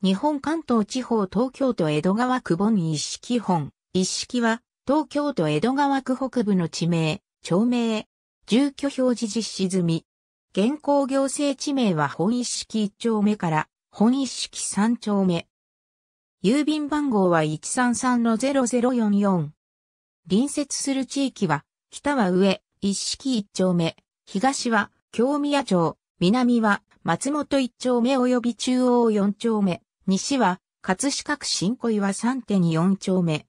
日本関東地方東京都江戸川区本一式本。一式は、東京都江戸川区北部の地名、町名、住居表示実施済み。現行行政地名は本一式一丁目から、本一式三丁目。郵便番号は133-0044。隣接する地域は、北は上、一式一丁目、東は、京宮町、南は、松本一丁目及び中央四丁目。西は、葛飾区新小岩3.4丁目。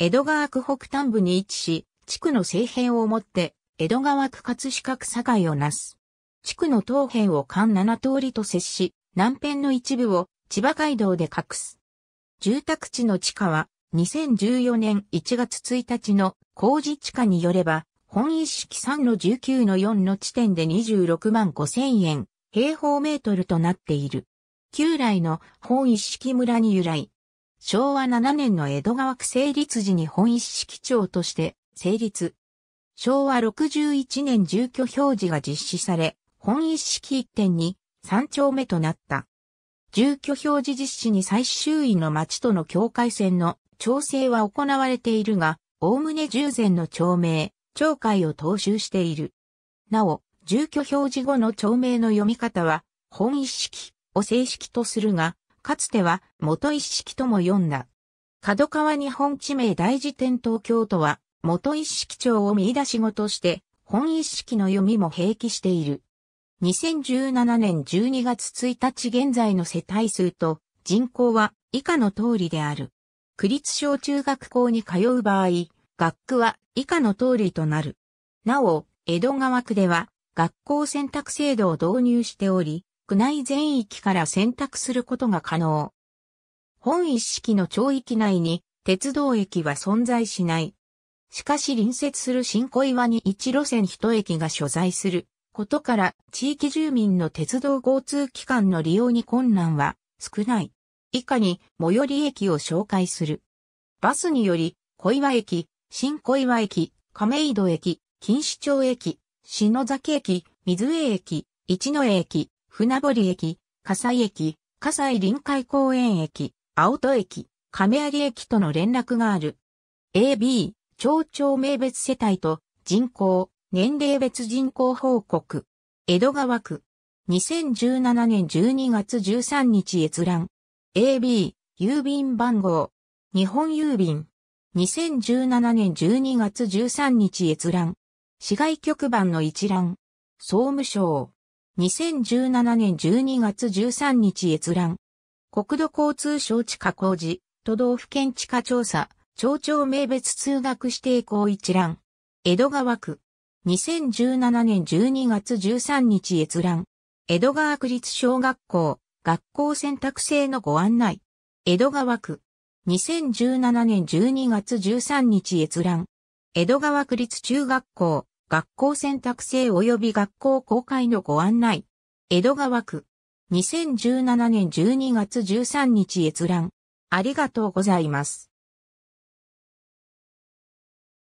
江戸川区北端部に位置し、地区の西辺をもって、江戸川区葛飾区境をなす。地区の東辺を間7通りと接し、南辺の一部を千葉街道で隠す。住宅地の地下は、2014年1月1日の工事地価によれば、本一式3の19の4の地点で26万5千円、平方メートルとなっている。旧来の本一式村に由来。昭和7年の江戸川区成立時に本一式町として成立。昭和61年住居表示が実施され、本一式一点に3丁目となった。住居表示実施に最終位の町との境界線の調整は行われているが、おおむね従前の町名、町会を踏襲している。なお、住居表示後の町名の読み方は、本一式を正式とするが、かつては元一式とも読んだ。角川日本地名大辞典東京都は、元一式帳を見出し語として、本一式の読みも併記している。2017年12月1日現在の世帯数と人口は以下の通りである。区立小中学校に通う場合、学区は以下の通りとなる。なお、江戸川区では学校選択制度を導入しており、区内全域から選択することが可能。本一式の町域内に鉄道駅は存在しない。しかし隣接する新小岩に1路線1駅が所在することから地域住民の鉄道交通機関の利用に困難は少ない。以下に最寄り駅を紹介する。バスにより小岩駅、新小岩駅、亀戸駅、錦糸町駅、篠崎駅、水江駅、一野駅、船堀駅、笠西駅、笠西臨海公園駅、青戸駅、亀有駅との連絡がある。AB、町長名別世帯と人口、年齢別人口報告。江戸川区。2017年12月13日閲覧。AB、郵便番号。日本郵便。2017年12月13日閲覧。市外局番の一覧。総務省。2017年12月13日閲覧。国土交通省地下工事、都道府県地下調査、町長名別通学指定校一覧。江戸川区。2017年12月13日閲覧。江戸川区立小学校、学校選択制のご案内。江戸川区。2017年12月13日閲覧。江戸川区立中学校、学校選択制及び学校公開のご案内。江戸川区。2017年12月13日閲覧。ありがとうございます。